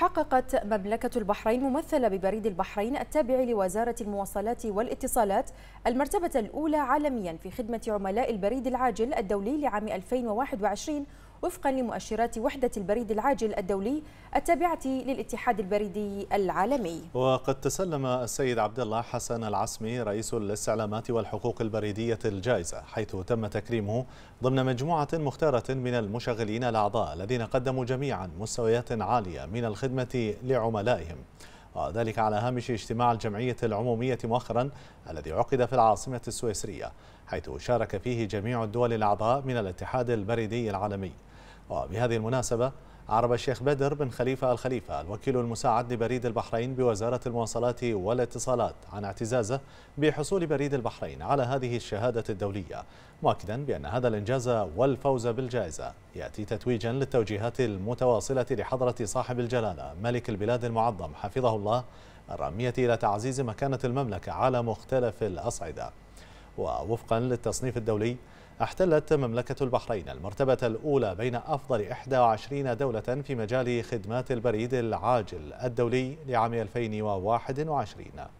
حققت مملكة البحرين ممثلة ببريد البحرين التابع لوزارة المواصلات والاتصالات المرتبة الأولى عالميا في خدمة عملاء البريد العاجل الدولي لعام 2021 وفقا لمؤشرات وحدة البريد العاجل الدولي التابعة للاتحاد البريدي العالمي وقد تسلم السيد عبد الله حسن العسمي رئيس الاستعلامات والحقوق البريدية الجائزة حيث تم تكريمه ضمن مجموعة مختارة من المشغلين الأعضاء الذين قدموا جميعا مستويات عالية من الخدمة لعملائهم وذلك على هامش اجتماع الجمعية العمومية مؤخرا الذي عقد في العاصمة السويسرية حيث شارك فيه جميع الدول الأعضاء من الاتحاد البريدي العالمي وبهذه المناسبة عرب الشيخ بدر بن خليفة الخليفة الوكيل المساعد لبريد البحرين بوزارة المواصلات والاتصالات عن اعتزازه بحصول بريد البحرين على هذه الشهادة الدولية مؤكدا بأن هذا الإنجاز والفوز بالجائزة يأتي تتويجا للتوجيهات المتواصلة لحضرة صاحب الجلالة ملك البلاد المعظم حفظه الله الرامية إلى تعزيز مكانة المملكة على مختلف الأصعدة ووفقا للتصنيف الدولي احتلت مملكة البحرين المرتبة الأولى بين أفضل 21 دولة في مجال خدمات البريد العاجل الدولي لعام 2021